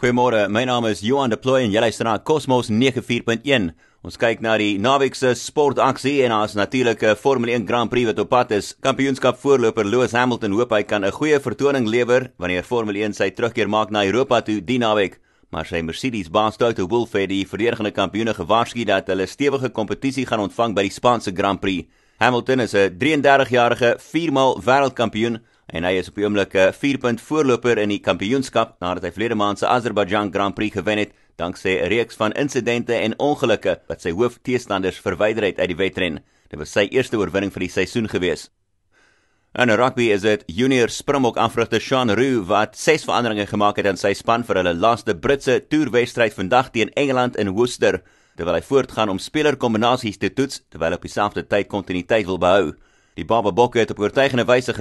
Goeiemôre, my naam is Johan de Plooy en jy luister na Cosmos 94.1. Ons kyk na die naweek se sportaksie en ons natuurlike Formule 1 Grand Prix wat op pad is. Kampioenskap voorloper Lewis Hamilton hoop hy kan 'n goeie vertoning lewer wanneer Formule 1 sy terugkeer maak na Europa toe die naweek. Maar sy Mercedes baas Toto Wolff het die verdedigende kampioene gewaarsku dat hulle stewige kompetisie gaan ontvang by die Spaanse Grand Prix. Hamilton is 'n 33-jarige viermaal wêreldkampioen en hy is op die oomblik 4 eh, punt voorloper in die kampioenskap nadat hy verlede maand se Azerbaijan Grand Prix gewen het danksy 'n reeks van insidente en ongelukke wat sy hoofteestanders verwyder het uit die wedren. Dit was sy eerste oorwinning vir die seisoen gewees. In rugby is dit junior Springbok aanvrugter Sean Roo wat ses veranderinge gemaak het aan sy span vir hulle laaste Britse toerwedstryd vandag teen Engeland in Worcester terwyl hy voortgaan om spelerkombinasies te toets terwyl op dieselfde tyd kontinuïteit wil behou. Die Baba Bokke het op oortuigende wyse